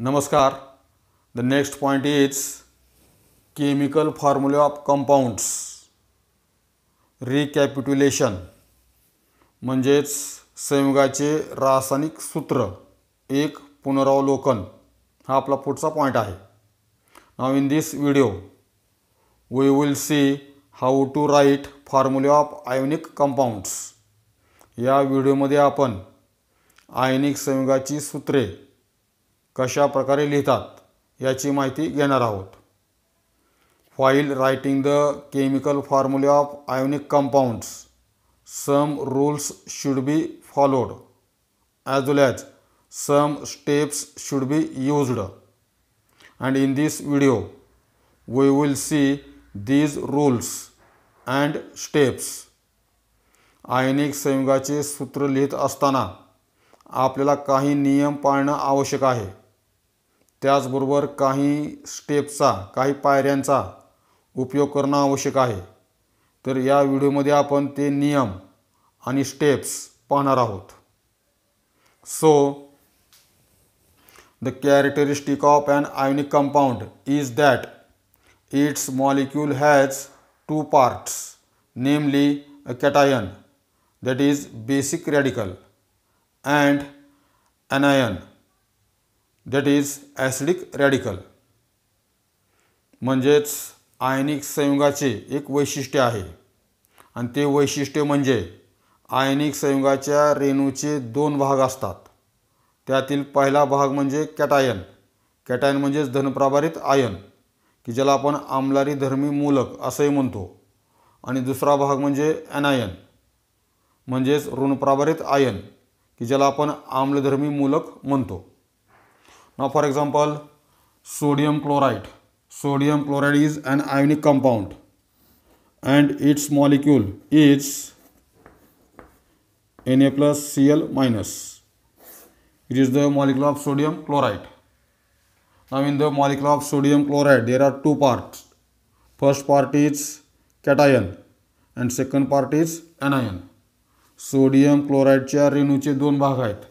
नमस्कार the next point is chemical formula of compounds recapitulation म्हणजेच संयुगाचे रासायनिक सूत्र एक पुनरावलोकन हा आपला पुढचा पॉईंट आहे now in this video we will see how to write formulae of ionic compounds या व्हिडिओमध्ये आपण आयनिक संयुगाची सूत्रे कशा प्रकारे लिहितात याची माहिती घेणार आहोत while writing the chemical formulae of ionic compounds some rules should be followed as well as some steps should be used and in this video we will see these rules and steps आयनिक संयुगाचे सूत्र लिहित असताना आपल्याला काही नियम पाळणं आवश्यक आहे त्याचबरोबर काही स्टेपचा काही पायऱ्यांचा उपयोग करणं आवश्यक आहे तर या व्हिडिओमध्ये आपण ते नियम आणि स्टेप्स पाहणार आहोत so the characteristic of and ionic compound is that its molecule has two parts namely a cation that is basic radical and anion that is acidic radical म्हणजेच आयनिक संयुगाचे एक वैशिष्ट्य आहे आणि ते वैशिष्ट्य म्हणजे आयनिक संयुगाच्या रेणूचे दोन भाग असतात त्यातील पहिला भाग म्हणजे कॅटायन कॅटायन म्हणजेच धनप्रभारित आयन की ज्याला आपण आमलारी धर्मी मूलक असंही म्हणतो आणि दुसरा भाग म्हणजे ॲनायन म्हणजेच ऋणप्रभारित आयन की ज्याला आपण आम्लधर्मी मूलक म्हणतो Now for example, sodium chloride. Sodium chloride is an ionic compound and its molecule is Na plus Cl minus. It is the molecule of sodium chloride. Now in the molecule of sodium chloride there are two parts. First part is cation and second part is anion. Sodium sodium क्लोराईडच्या रेणूचे दोन भाग आहेत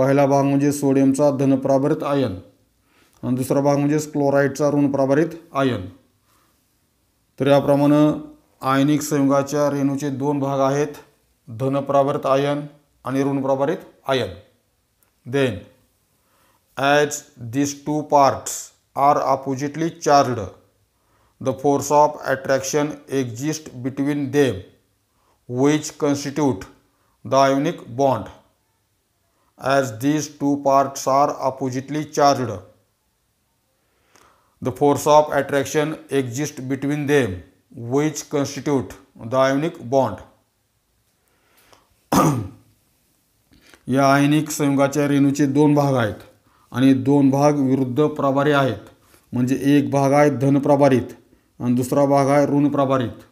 पहिला भाग म्हणजे सोडियमचा धनप्राभारित आयन आणि दुसरा भाग म्हणजेच क्लोराईडचा ऋणप्राभारित आयन तर याप्रमाणे आयनिक संयुगाच्या रेणूचे दोन भाग आहेत धनप्राभारित आयन आणि प्रभारित आयन then as this two parts are oppositely charged the force of attraction exist between them which constitute the ionic bond as these two parts are oppositely charged. The force of attraction exists between them which constitute the ionic bond. या आयनिक संयुगाच्या रेणूचे दोन भाग आहेत आणि दोन भाग विरुद्ध प्रभारी आहेत म्हणजे एक भाग आहे धनप्रभारित आणि दुसरा भाग आहे ऋण ऋणप्रभारित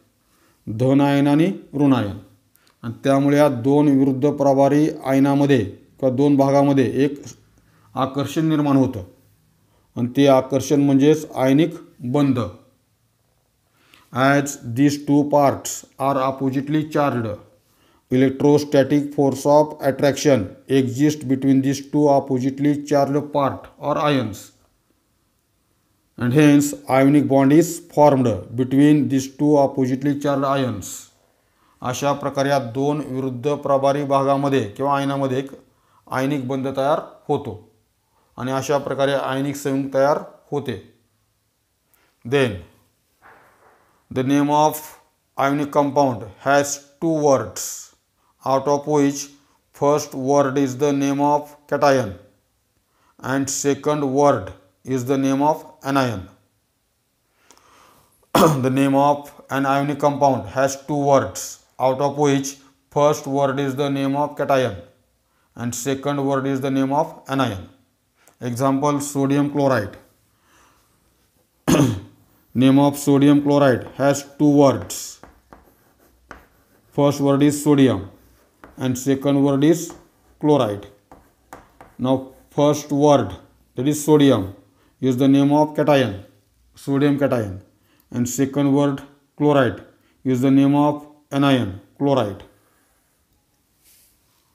धन आयन आणि ऋण आयन आणि त्यामुळे या दोन विरुद्ध प्रभारी आयनामध्ये किंवा दोन भागामध्ये एक आकर्षण निर्माण होतं आणि ते आकर्षण म्हणजेच आयनिक बंध as this two parts are oppositely charged electrostatic force of attraction exist between this two oppositely charge part or ions and hence ionic bond is formed between this two oppositely charge ions अशा प्रकारे या दोन विरुद्ध प्रभारी भागामध्ये किंवा आयनामध्ये एक आयनिक बंध तयार होतो आणि अशा प्रकारे आयनिक संयुग तयार होते then the name of ionic compound has two words out of which first word is the name of cation and second word is the name of anion the name of an ionic compound has two words out of which first word is the name of cation and second word is the name of anion example sodium chloride name of sodium chloride has two words first word is sodium and second word is chloride now first word that is sodium is the name of cation sodium cation and second word chloride is the name of anion chloride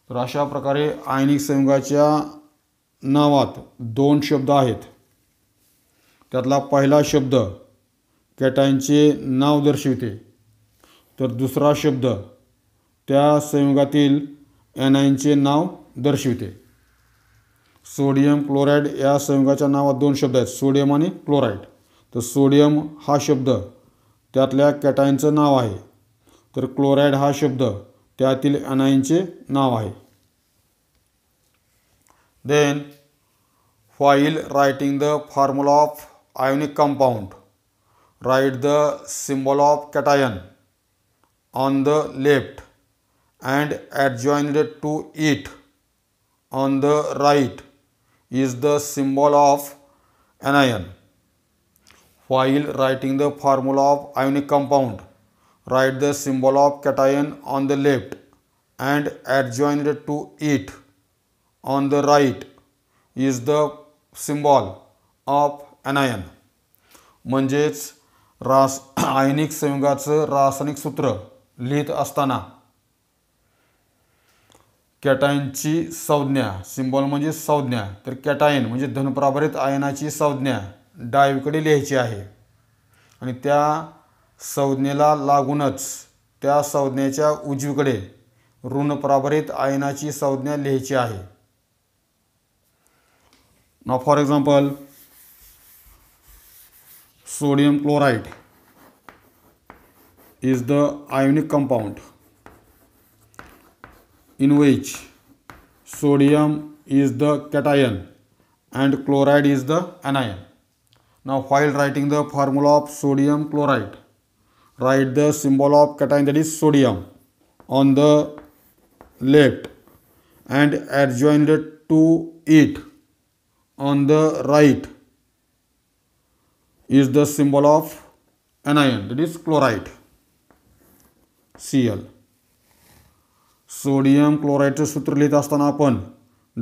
तर अशा प्रकारे आयनिक संयुगाच्या नावात दोन शब्द आहेत त्यातला पहिला शब्द कॅटायनचे नाव दर्शविते तर दुसरा शब्द त्या संयुगातील आयनचे नाव दर्शविते सोडियम क्लोराईड या संयुगाच्या नावात दोन शब्द आहेत सोडियम आणि क्लोराईड तर सोडियम हा शब्द त्यातल्या कॅटायनचं नाव आहे तर क्लोराईड हा शब्द त्यातील अनाईनचे नाव आहे then while writing the formula of ionic compound write the symbol of cation on the left and adjoined to it on the right is the symbol of anion while writing the formula of ionic compound write the symbol of cation on the left and adjoined to it on the right is the symbol of anion म्हणजेच रास आयनिक संयुगाचं रासायनिक सूत्र लिहित असताना कॅटायनची संज्ञा symbol म्हणजे संज्ञा तर कॅटायन म्हणजे धनप्राभारित आयनाची संज्ञा डायव्हकडे लिहायची आहे आणि त्या संज्ञेला लागूनच त्या संज्ञेच्या उजवीकडे ऋण प्रभारित आयनाची संज्ञा लिहायची आहे ना for example sodium chloride is the ionic compound in which sodium is the cation and chloride is the anion ना while writing the formula of sodium chloride write the symbol of cation that is sodium on the left and adjoined to it on the right is the symbol of anion that is chloride C L sodium क्लोराईटचं सूत्र लिहित असताना आपण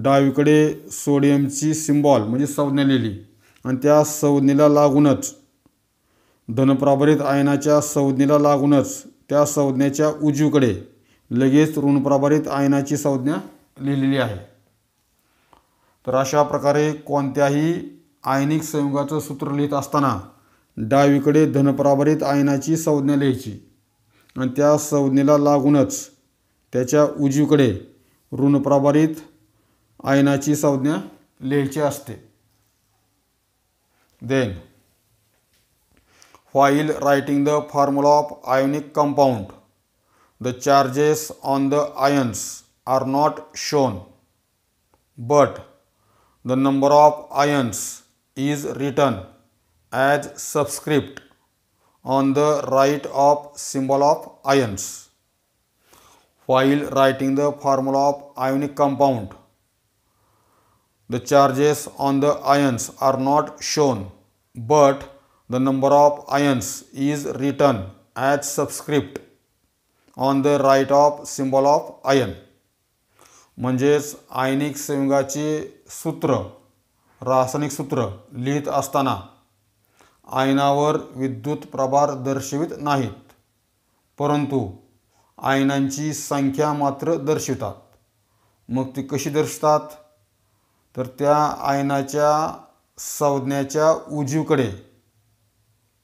डावीकडे सोडियमची symbol म्हणजे सवने लिहिली आणि त्या संज्ञेला लागूनच धनप्राभारित आयनाच्या संज्ञेला लागूनच त्या संज्ञेच्या उजवीकडे लगेच ऋणप्राभारित आयनाची संज्ञा लिहिलेली आहे तर अशा प्रकारे कोणत्याही आयनिक संयुगाचं सूत्र लिहित असताना डावीकडे धनप्राभारित आयनाची संज्ञा लिहायची आणि त्या संज्ञेला लागूनच त्याच्या उजवीकडे ऋणप्रभारित आयनाची संज्ञा लिहायची असते then while writing the formula of ionic compound. The charges on the ions are not shown, but the number of ions is written as subscript on the right of symbol of ions. While writing the formula of ionic compound, the charges on the ions are not shown, but the number of ions is written as subscript on the right of symbol of ion म्हणजेच आयनिक संयुगाचे सूत्र रासायनिक सूत्र लिहित असताना आयनावर विद्युत प्रभार दर्शवित नाहीत परंतु आयनांची संख्या मात्र दर्शवितात मग ती कशी दर्शवतात तर त्या आयनाच्या संज्ञाच्या उजीवकडे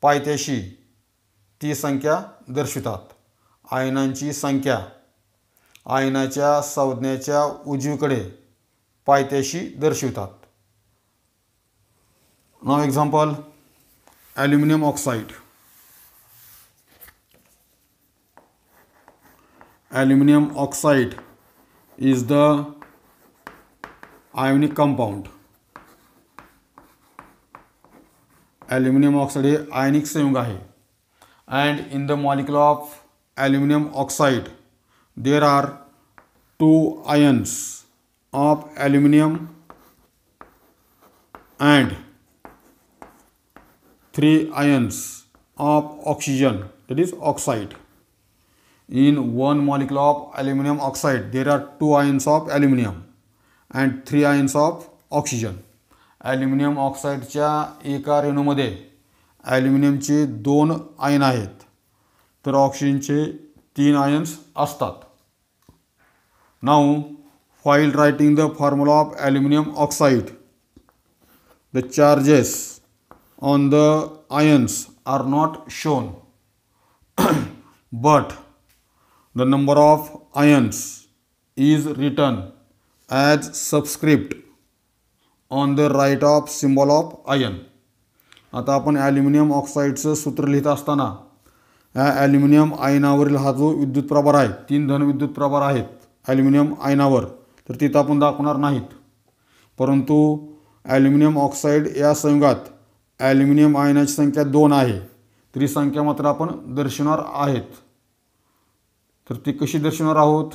पायथ्याशी ती संख्या दर्शवितात आयनांची संख्या आयनाच्या संज्ञाच्या उजवीकडे पायथ्याशी दर्शवितात now example aluminium oxide aluminium oxide is the ionic compound aluminium oxide हे आयनिक संयुग आहे and in the molecule of aluminium oxide there are two ions of aluminium and three ions of oxygen that is oxide in one molecule of aluminium oxide there are two ions of aluminium and three ions of oxygen aluminium ऑक्साईडच्या एका रेणूमध्ये ॲल्युमिनियमचे दोन आयन आहेत तर ऑक्सिजनचे तीन आयन्स असतात now while writing the formula of aluminium oxide the charges on the ions are not shown but the number of ions is written as subscript on the right of symbol of ion आता आपण aluminium ऑक्साईडचं सूत्र लिहित असताना ह्या aluminium आयनावरील हा जो विद्युत प्रभार आहे तीन धन विद्युत प्रभार आहेत ॲल्युमिनियम आयनावर तर तिथं आपण दाखवणार नाहीत परंतु ॲल्युमिनियम ऑक्साईड या संयुगात ॲल्युमिनियम आयनाची संख्या दोन आहे तर संख्या मात्र आपण दर्शवणार आहेत तर ती कशी दर्शवणार आहोत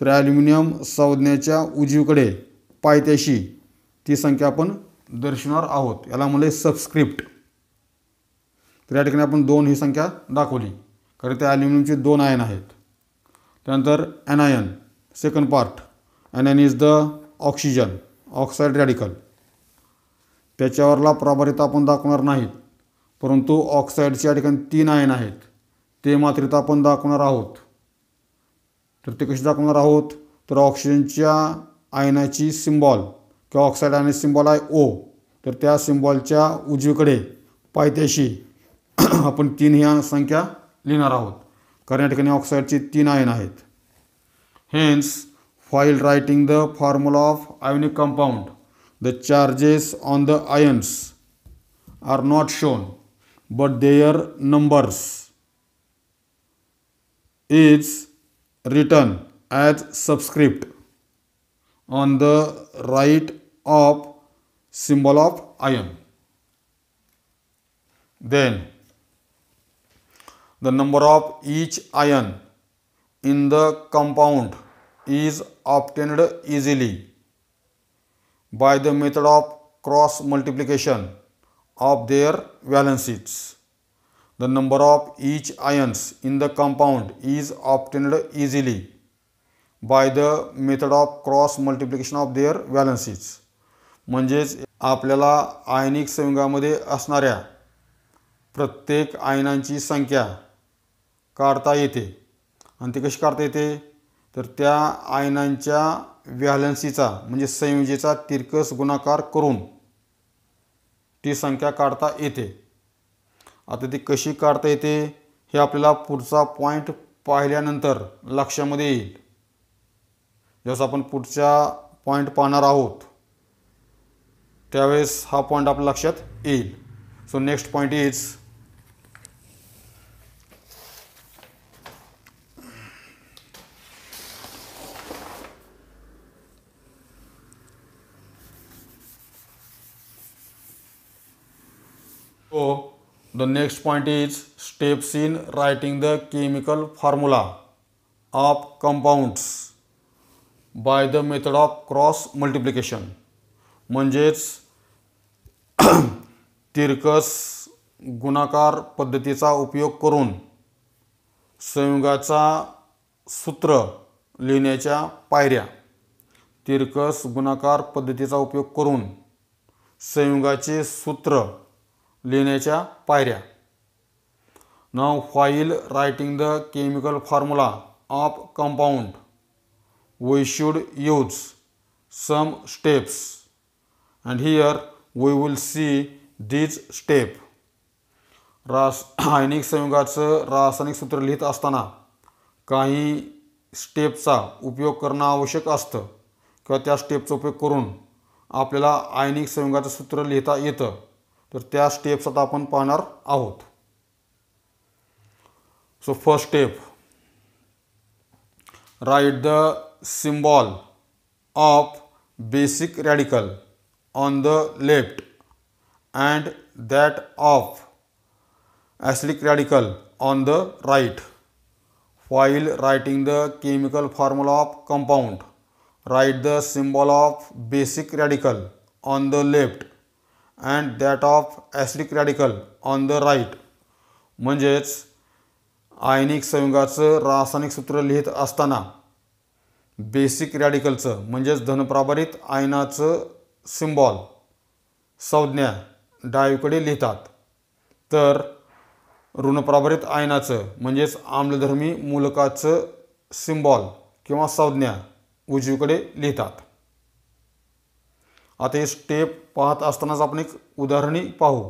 तर ॲल्युमिनियम संज्ञाच्या उजवीकडे पायथ्याशी ती संख्या आपण दर्शणार आहोत याला म्हणजे सबस्क्रिप्ट तर या ठिकाणी आपण दोन ही संख्या दाखवली कारण त्या ॲल्युमिनियमचे दोन आयन आहेत त्यानंतर anion second part anion is the oxygen oxide radical त्याच्यावरला प्रभारित आपण दाखवणार नाहीत परंतु ऑक्साईडचे या ठिकाणी तीन आयन आहेत ते मात्र आपण दाखवणार आहोत तर ते कसे दाखवणार आहोत तर ऑक्सिजनच्या आयनाची सिम्बॉल किंवा ऑक्साईड आणि सिम्बॉल आहे ओ तर त्या सिम्बॉलच्या उजवीकडे पायथ्याशी आपण तीन ह्या संख्या लिहिणार आहोत कारण या ठिकाणी ऑक्साईडचे तीन आयन आहेत hence while writing the formula of ionic compound the charges on the ions are not shown but their numbers is written as subscript on the right of symbol of ion. Then the number of each ion in the compound is obtained easily by the method of cross multiplication of their valence sheets. The number of each ions in the compound is obtained easily by the method of cross multiplication of their valencies म्हणजेच आपल्याला आयनिक संयुगामध्ये असणाऱ्या प्रत्येक आयनांची संख्या काढता येते आणि ती कशी काढता येते तर त्या आयनांच्या व्हॅलन्सीचा म्हणजे संयोजेचा तिरकस गुणाकार करून ती संख्या काढता येते आता ती कशी काढता येते हे आपल्याला पुढचा पॉईंट पाहिल्यानंतर लक्षामध्ये येईल ज्यावेळेस आपण पुढच्या पॉइंट पाहणार आहोत त्यावेळेस हा पॉईंट आपल्या लक्षात येईल so next point is the next point is steps in writing the chemical formula of compounds by the method of cross multiplication म्हणजेच तिरकस गुणाकार पद्धतीचा उपयोग करून संयुगाचा सूत्र लिहिण्याच्या पायऱ्या तिरकस गुणाकार पद्धतीचा उपयोग करून संयुगाचे सूत्र लिहिण्याच्या पायऱ्या now while writing the chemical formula of compound we should use some steps and here we will see these step रास रासायनिक संयुगाचं रासायनिक सूत्र लिहित असताना काही स्टेपचा उपयोग करणं आवश्यक असतं किंवा त्या स्टेपचा उपयोग करून आपल्याला आयनिक संयुगाचं सूत्र लिहिता येतं तर त्या स्टेप्स आता आपण पाहणार आहोत so first step write the symbol of basic radical on the left and that of acidic radical on the right while writing the chemical formula of compound write the symbol of basic radical on the left and that of acidic radical on the right, म्हणजेच आयनिक संयुगाचं रासायनिक सूत्र लिहित असताना basic रॅडिकलचं म्हणजेच धनप्राभारित आयनाचं symbol संज्ञा डावीकडे लिहितात तर ऋणप्रभारित आयनाचं म्हणजेच आम्लधर्मी मूलकाचं सिम्बॉल किंवा संज्ञा उजवीकडे लिहितात आता हे स्टेप पाहत असतानाच आपण एक उदाहरणे पाहू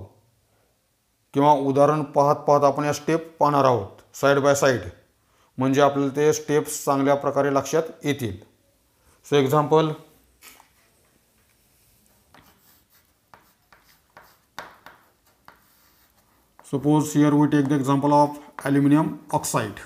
किंवा उदाहरण पाहत पाहत आपण या स्टेप पाहणार आहोत साईड बाय साईड म्हणजे आपल्याला ते स्टेप्स चांगल्या प्रकारे लक्षात येतील so example suppose here we take the example of aluminium oxide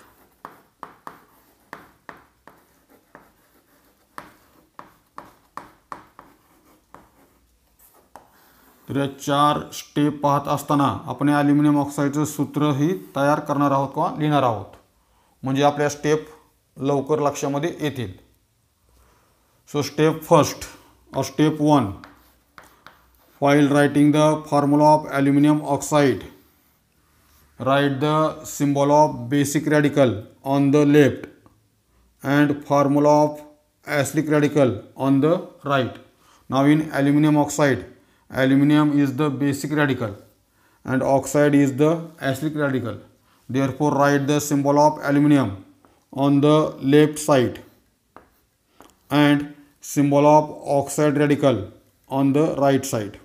तर या चार स्टेप पाहत असताना आपण ॲल्युमिनियम ऑक्साईडचं सूत्रही तयार करणार आहोत किंवा लिहिणार आहोत म्हणजे आपल्या स्टेप लवकर लक्षामध्ये येतील so step first or step one while writing the formula of aluminium oxide write the symbol of basic radical on the left and formula of acidic radical on the right now in aluminium oxide aluminium is the basic radical and oxide is the acidic radical therefore write the symbol of aluminium on the लेफ्ट side and symbol of oxide radical on the right side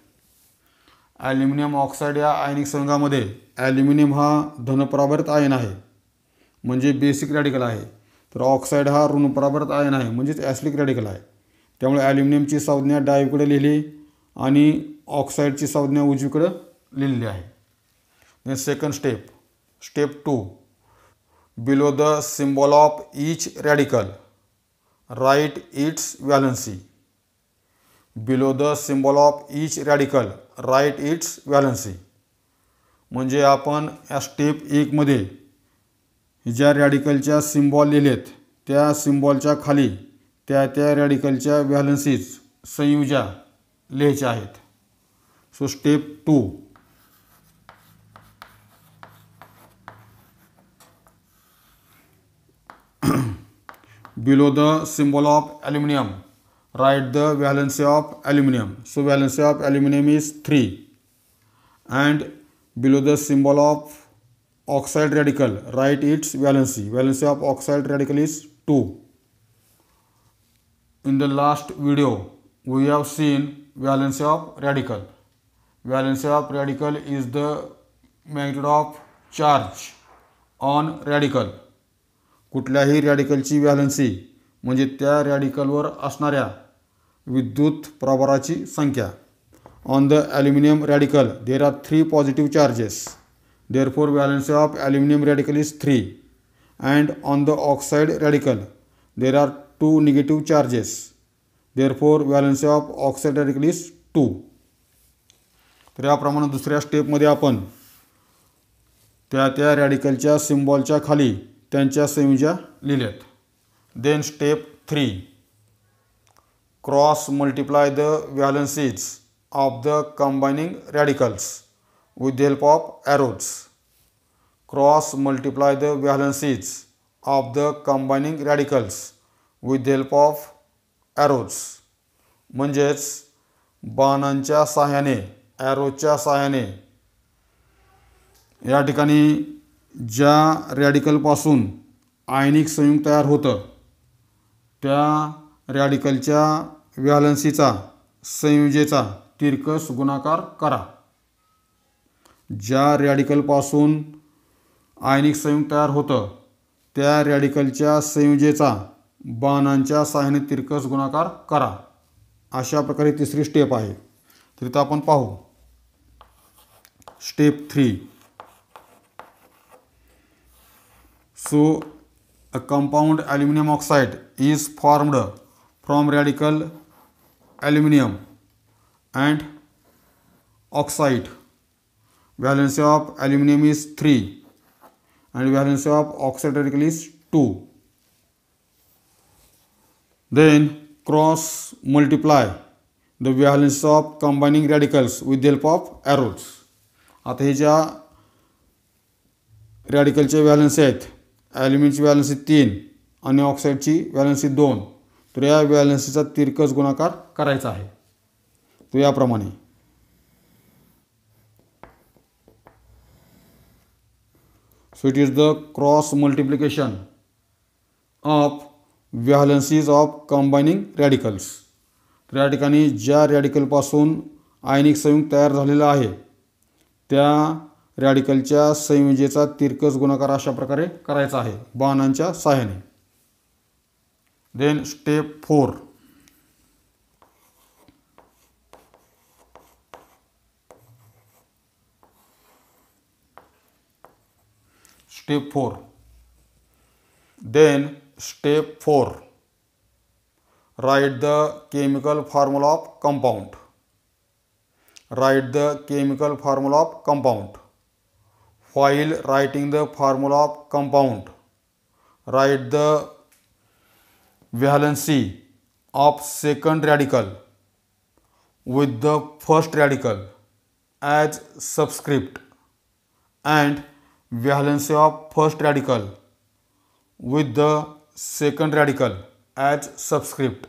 aluminium oxide या आयनिक संघामध्ये aluminium हा धनपरावर्त ion आहे म्हणजे basic radical आहे तर oxide हा ऋणपराभरत आयन आहे म्हणजेच ॲसिडिक रॅडिकल आहे त्यामुळे ॲल्युमिनियमची संज्ञा डावीकडे लिहिली आणि ऑक्साईडची संज्ञा उजवीकडे लिहिलेली आहे second step step two below the symbol of each radical write its valency below the symbol of each radical write its valency म्हणजे आपण या स्टेप एकमध्ये ज्या रॅडिकलच्या सिम्बॉल लिहिलेत त्या सिम्बॉलच्या खाली त्या त्या रॅडिकलच्या व्हॅलन्सीज संयुजा लिहायच्या आहेत so step two below the symbol of aluminum write the valency of aluminum so valency of aluminum is 3 and below the symbol of oxide radical write its valency valency of oxide radical is 2 in the last video we have seen valency of radical valency of radical is the magnitude of charge on radical कुठल्याही रॅडिकलची valency म्हणजे त्या रॅडिकलवर असणाऱ्या विद्युत प्रभाराची संख्या on the aluminium radical there are three positive charges therefore valency of aluminium radical is three and on the oxide radical there are two negative charges therefore valency of oxide radical is two तर याप्रमाणे दुसऱ्या स्टेपमध्ये आपण त्या त्या रॅडिकलच्या सिम्बॉलच्या खाली त्यांच्या संयुजा लिहिल्यात then step three cross multiply the valencies of the combining radicals with the help of arrows cross multiply the valencies of the combining radicals with the help of arrows म्हणजेच बाणांच्या सहाय्याने ॲरोजच्या साह्याने या ठिकाणी ज्या रॅडिकलपासून आयनिक संयुग तयार होतं त्या रॅडिकलच्या व्हॅलन्सीचा संयुजेचा तिरकस गुणाकार करा ज्या रॅडिकलपासून आयनिक संयुग तयार होतं त्या रॅडिकलच्या संयुजेचा बाणांच्या साह्याने तिरकस गुणाकार करा अशा प्रकारे तिसरी स्टेप आहे तर आपण पाहू step three so a compound aluminium oxide is formed from radical aluminium and oxide valency of aluminium is three and valency of radical is two then cross multiply the valence of combining radicals with the help of arrows आता हे ज्या रॅडिकलचे balance आहेत ॲल्युमिनची valency तीन आणि ऑक्साईडची valency दोन तर या व्हॅलन्सीचा तिरकस गुणाकार करायचा आहे तो याप्रमाणे so it is the cross multiplication of valencies of combining radicals तर या ठिकाणी ज्या रॅडिकलपासून आयनिक संयुग तयार झालेला आहे त्या रॅडिकलच्या संयुजेचा तिरकस गुणाकार अशा प्रकारे करायचा आहे बाणांच्या सहाय्याने then step four step four then step four write the chemical formula of compound write the chemical formula of compound while writing the formula of compound write the valency of second radical with the first radical as subscript and valency of first radical with the second radical as subscript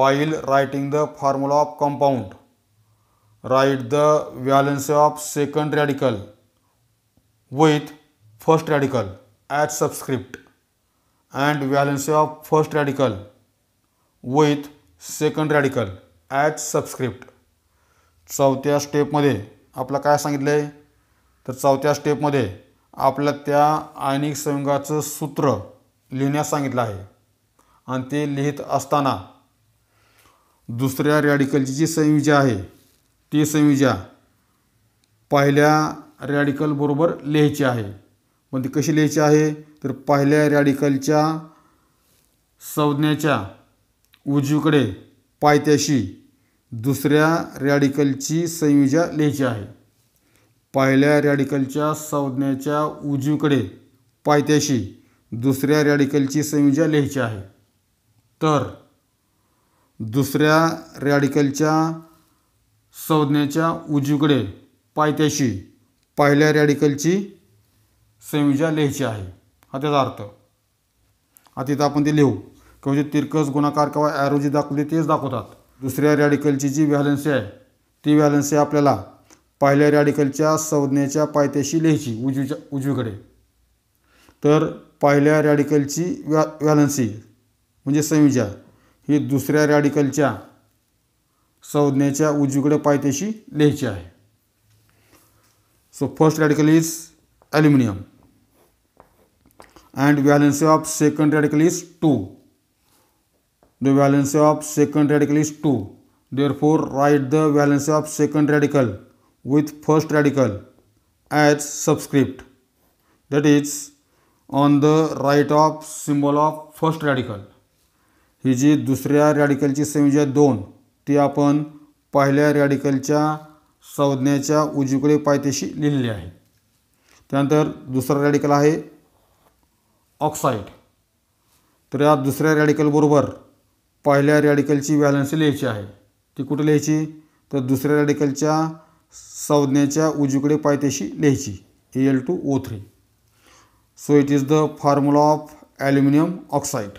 while writing the formula of compound write the valency of second radical with first radical as subscript and valency of first radical with second radical as subscript चौथ्या स्टेपमध्ये आपलं काय सांगितलं आहे तर चौथ्या स्टेपमध्ये आपल्या त्या आयनिक संयुगाचं सूत्र लिहिण्यास सांगितलं आहे आणि ते लिहित असताना दुसऱ्या रॅडिकलची जी संयुजा आहे ती संयुजा पहिल्या रॅडिकलबरोबर लिहायचे आहे मग ते म्हणजे कशी लिहायची आहे तर पहिल्या रॅडिकलच्या संज्ञेच्या उजवीकडे पायथ्याशी दुसऱ्या रॅडिकलची संयुजा लिहायची आहे पहिल्या रॅडिकलच्या संज्ञेच्या उजवीकडे पायथ्याशी दुसऱ्या रॅडिकलची संयुजा लिहायची आहे तर दुसऱ्या रॅडिकलच्या संज्ञेच्या उजवीकडे पायथ्याशी पहिल्या रॅडिकलची संयुजा लिहायची आहे हा त्याचा अर्थ आता तिथं आपण ते लिहू किंवा म्हणजे तिरकस गुणाकार किंवा ॲरो जी दाखवली तेच दाखवतात दुसऱ्या रॅडिकलची जी व्हॅलन्सी आहे ती व्हॅलन्सी आपल्याला पहिल्या रॅडिकलच्या संज्ञेच्या पायथ्याशी लिहायची उजवीच्या उजवीकडे तर पहिल्या रॅडिकलची व्या व्हॅलन्सी म्हणजे संयुजा ही दुसऱ्या रॅडिकलच्या संज्ञेच्या उजवीकडे पायथ्याशी लिहायची आहे So first radical is aluminium and valency of second radical is 2. The valency of second radical is 2. Therefore, write the valency of second radical with first radical as subscript. That is on the right of symbol of first radical. ही जी दुसऱ्या रॅडिकलची संयोजी दोन ती आपण पहिल्या रॅडिकलच्या संज्ञेच्या उजवीकडे पायथ्याशी लिहिलेली आहे त्यानंतर दुसरा रॅडिकल आहे ऑक्साईड तर या दुसऱ्या रॅडिकलबरोबर पहिल्या रॅडिकलची व्हॅलन्स लिहायची आहे ती कुठे लिहायची तर दुसऱ्या रॅडिकलच्या संज्ञेच्या उजवीकडे पायथ्याशी लिहायची A L two O three so it is the formula of aluminium oxide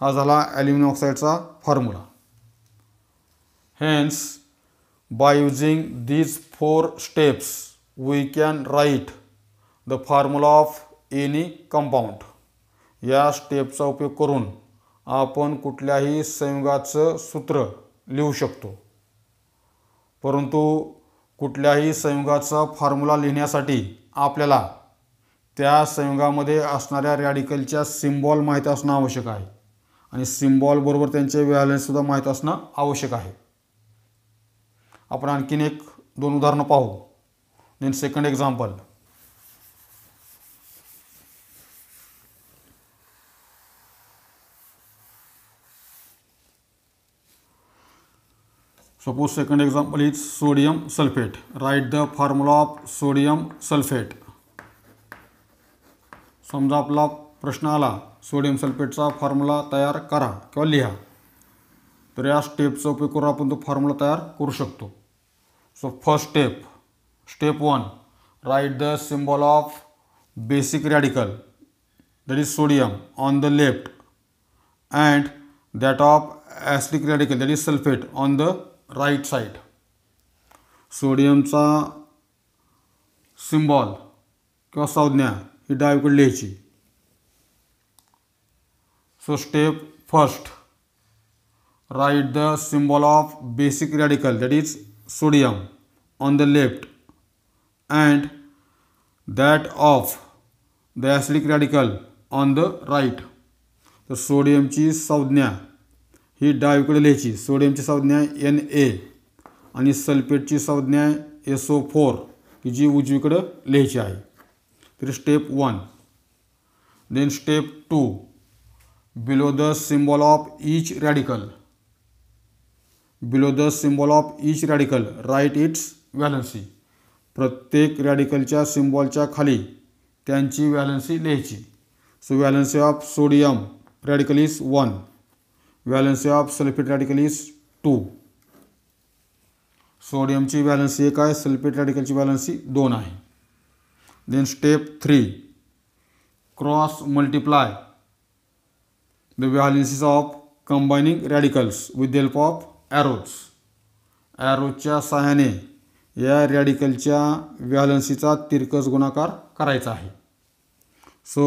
हा झाला ॲल्युमिनियम ऑक्साईडचा formula hence by using these four steps we can write the formula of any compound या स्टेपचा उपयोग करून आपण कुठल्याही संयुगाचं सूत्र लिहू शकतो परंतु कुठल्याही संयुगाचा फॉर्म्युला लिहिण्यासाठी आपल्याला त्या संयुगामध्ये असणाऱ्या रॅडिकलच्या सिम्बॉल माहीत असणं आवश्यक आहे आणि सिम्बॉलबरोबर त्यांचे व्हॅलन्ससुद्धा माहीत असणं आवश्यक आहे आपण आणखीन एक दोन उदाहरणं पाहू then second example suppose second example is sodium sulphate write the formula of sodium sulphate समजा आपला प्रश्न आला सोडियम सल्फेटचा फॉर्म्युला तयार करा किंवा लिहा तर या स्टेपचा उपयोग करून आपण तो फॉर्म्युला तयार करू शकतो so first step step one write the symbol of basic radical that is sodium on the left and that of acidic radical that is sulphate on the right side सोडियमचा सिम्बॉल किंवा संज्ञा ही डावीकडे लिहायची so step first write the symbol of basic radical that is sodium on the left and that of the acidic radical on the right तर सोडियमची संज्ञा ही डावीकडे लिहायची सोडियमची संज्ञा एन ए आणि सल्फेटची संज्ञा एस ओ फोर की जी उजवीकडं लिहायची आहे तर step one then step two below the symbol of each radical below the symbol of each radical write its valency प्रत्येक रॅडिकलच्या सिम्बॉलच्या खाली त्यांची व्हॅलन्सी लिहायची so valency of sodium radical is one valency of sulphate radical is two सोडियमची valency एक आहे sulphate रॅडिकलची व्हॅलन्सी दोन आहे then step three cross multiply the valencies of combining radicals with the help of arrows ॲरोजच्या सहाय्याने या रॅडिकलच्या व्हॅलन्सीचा तिरकस गुणाकार करायचा आहे so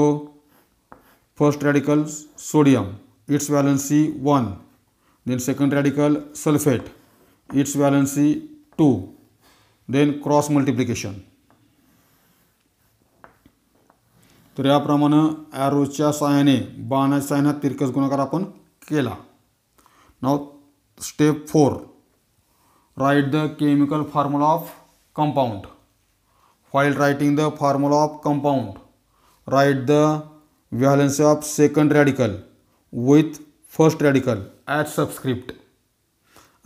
first radical sodium its valency one then second radical sulphate its valency two then cross multiplication तर याप्रमाणे ॲरोजच्या सहाय्याने बाणाच्या सहाय्याने तिरकस गुणाकार आपण केला now step four write the chemical formula of compound while writing the formula of compound write the valence of second radical with first radical at subscript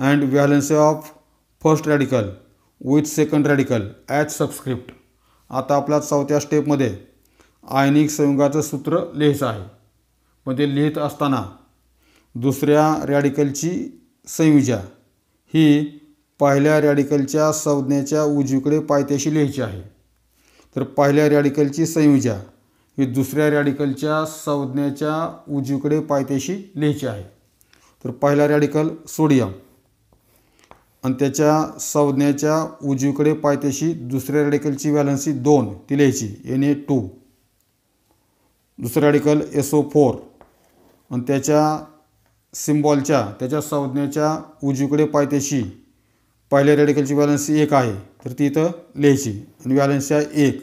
and valence of first radical with second radical at subscript आता आपल्या चौथ्या स्टेपमध्ये आयनिक संयुगाचं सूत्र लिहायचं आहे पण ते लिहित असताना दुसऱ्या रॅडिकलची संयुजा ही पहिल्या रॅडिकलच्या संज्ञेच्या उजवीकडे पायथ्याशी लिहायची आहे तर पहिल्या रॅडिकलची संयुजा ही दुसऱ्या रॅडिकलच्या संज्ञेच्या उजवीकडे पायथ्याशी लिहायची आहे तर पहिला रॅडिकल सोडियम आणि त्याच्या संज्ञेच्या उजवीकडे पायथ्याशी दुसऱ्या रॅडिकलची व्हॅलन्सी दोन ती लिहायची एन ए टू दुसरा रॅडिकल एस फोर आणि त्याच्या सिम्बॉलच्या त्याच्या संज्ञेच्या उजवीकडे पायथ्याशी पहिल्या रेडिकलची व्हॅलन्सी एक आहे तर ती इथं लिहायची आणि व्हॅलन्सी आहे एक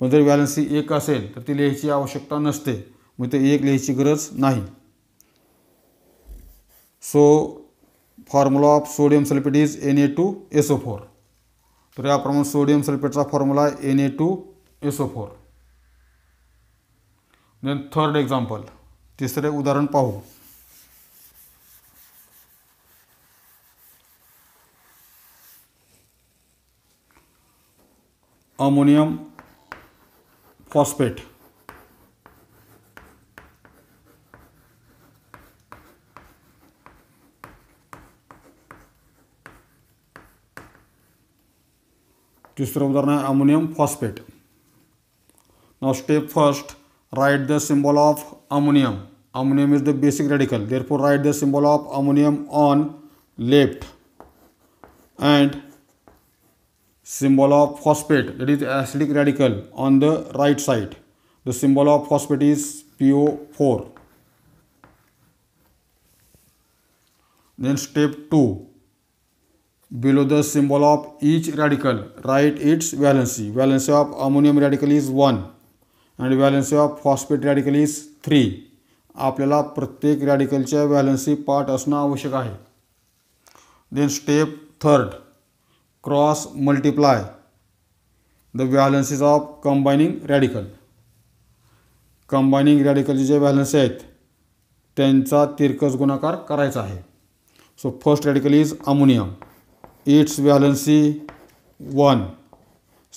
पण जर व्हॅलन्सी एक असेल तर ती लिहायची आवश्यकता नसते मग ते एक लिहायची गरज नाही so formula of sodium sulphate is N A two S O four तर याप्रमाणे सोडियम सल्फेटचा formula N A two S O four then third example तिसरे उदाहरण पाहू अमोनियम फॉस्फेट तिसरं उदाहरण आहे ammonium phosphate now step first write the symbol of ammonium ammonium is the basic radical therefore write the symbol of ammonium on left and symbol of phosphate that is acidic radical on the right side the symbol of phosphate is PO4 then step 2 below the symbol of each radical write its valency valency of ammonium radical is 1 and valency of phosphate radical is 3 आपल्याला प्रत्येक रॅडिकलच्या valency part असणं आवश्यक आहे then step third cross multiply the valences of combining radical. Combining radical is a valence set. Tensa tirkas gunakar karai chahe. So first radical is ammonium. Its valency 1.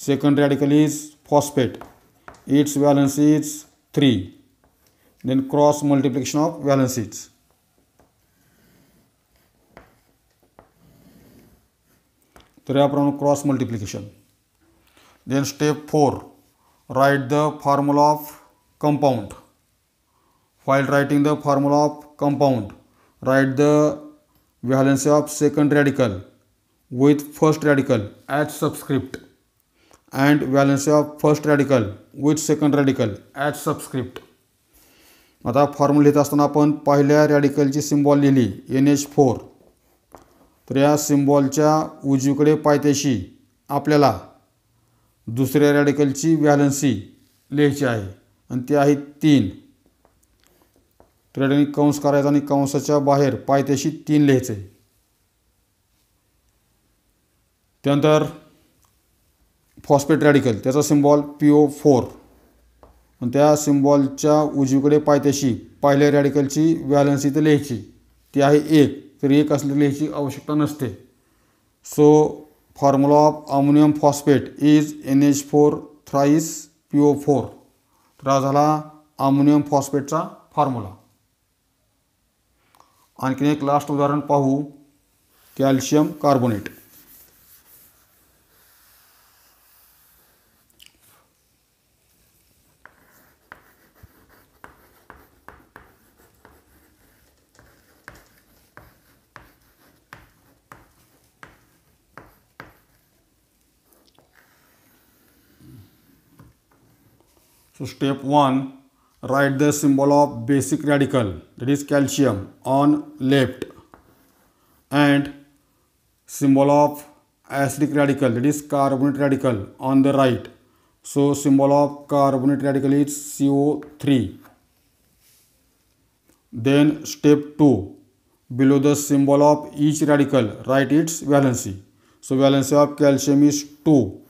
Second radical is phosphate. Its valency is 3. Then cross multiplication of valences. तर याप्रमाणे cross multiplication then step four write the formula of compound while writing the formula of compound write the valency of second radical with first radical at subscript and valency of first radical with second radical at subscript आता formula लिहित असताना आपण पहिल्या रॅडिकलची symbol लिहिली N H four तर या सिम्बॉलच्या उजवीकडे पायथ्याशी आपल्याला दुसऱ्या रॅडिकलची व्हॅलन्सी लिहायची आहे आणि ती आहे तीन ट्रेडने कंस करायचा आणि कंसाच्या बाहेर पायथ्याशी तीन लिहायचं आहे त्यानंतर फॉस्फेट रॅडिकल त्याचा सिम्बॉल पी ओ फोर आणि त्या सिम्बॉलच्या उजवीकडे पायथ्याशी पहिल्या रॅडिकलची व्हॅलन्सी तर लिहायची ती आहे एक तर एक असलेली ह्याची आवश्यकता नसते so formula of ammonium phosphate is N H four thrice P four तर हा झाला अमोनियम फॉस्फेटचा फॉर्म्युला आणखीन एक लास्ट उदाहरण पाहू calcium carbonate So, step 1 write the symbol of basic radical that is calcium on left and symbol of acidic radical that is carbonate radical on the right. So, symbol of carbonate radical is CO3. Then step 2 below the symbol of each radical write its valency. So, valency of calcium is 2,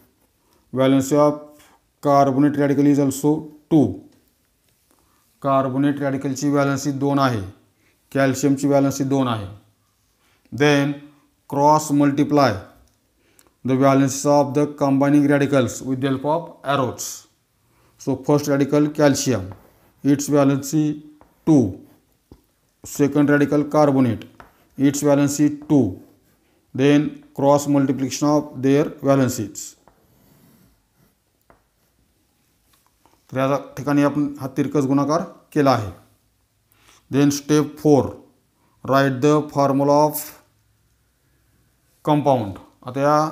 valency of carbonate radical is also two carbonate रॅडिकलची ही दोन आहे कॅल्शियमची ही दोन आहे then cross multiply the valencies of the combining radicals with the help of arrows so first radical calcium its ही two second radical carbonate its ही two then cross multiplication of their valencies तर या ठिकाणी आपण हा तिरकस गुणाकार केला आहे then step four write the formula of compound आता या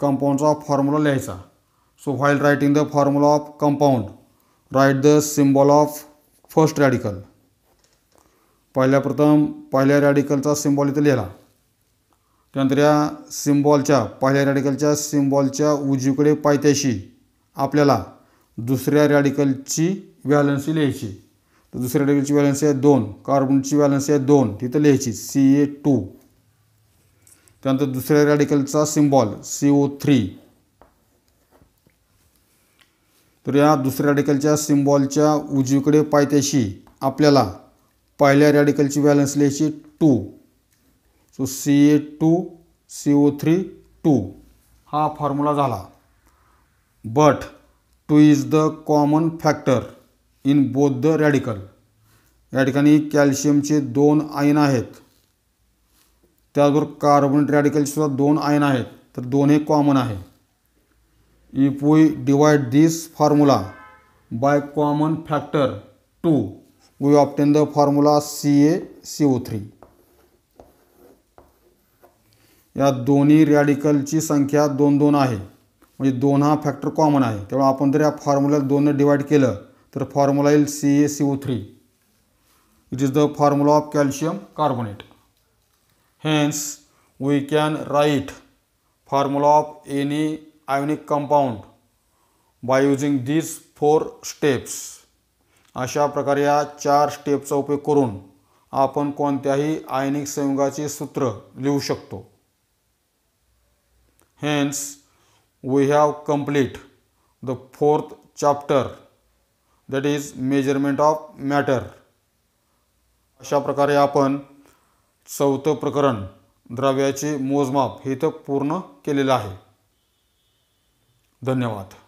कंपाऊंडचा फॉर्म्युला लिहायचा so while writing the formula of compound write the symbol of first radical पहिल्या प्रथम पहिल्या रॅडिकलचा सिम्बॉल इथं लिहिला त्यानंतर या सिम्बॉलच्या पहिल्या रॅडिकलच्या सिम्बॉलच्या उजवीकडे पायथ्याशी आपल्याला दुसऱ्या रॅडिकलची व्हॅलन्सी लिहायची तर दुसऱ्या रॅडिकलची व्हॅलन्सी आहे दोन कार्बनची व्हॅलन्सी आहे दोन तिथं लिहायची सी ए टू त्यानंतर दुसऱ्या रॅडिकलचा सिम्बॉल सी ओ थ्री तर या दुसऱ्या रॅडिकलच्या सिम्बॉलच्या उजवीकडे पायथ्याशी आपल्याला पहिल्या रॅडिकलची व्हॅलन्स लिहायची two so C A two C O three two हा फॉर्म्युला झाला but two is the common factor in both the radical या ठिकाणी कॅल्शियमचे दोन आयन आहेत त्याचबरोबर कार्बन रॅडिकलसुद्धा दोन आयन आहेत तर दोन हे कॉमन आहे if we divide this formula by common factor two we obtain the formula C A C O three या दोन्ही रॅडिकलची संख्या दोन दोन आहे म्हणजे दोन हा फॅक्टर कॉमन आहे त्यामुळे आपण जर या फॉर्म्युला दोननं डिवाईड केलं तर फॉर्म्युला येईल C A C O three it is the formula of calcium carbonate hence we can write formula of any ionic compound by using these four steps अशा प्रकारे या चार स्टेपचा उपयोग करून आपण कोणत्याही आयनिक संयुगाचे सूत्र लिहू शकतो hence we have complete the fourth chapter that is measurement of matter अशा प्रकारे आपण चौथं प्रकरण द्रव्याचे मोजमाप हे तर पूर्ण केलेलं आहे धन्यवाद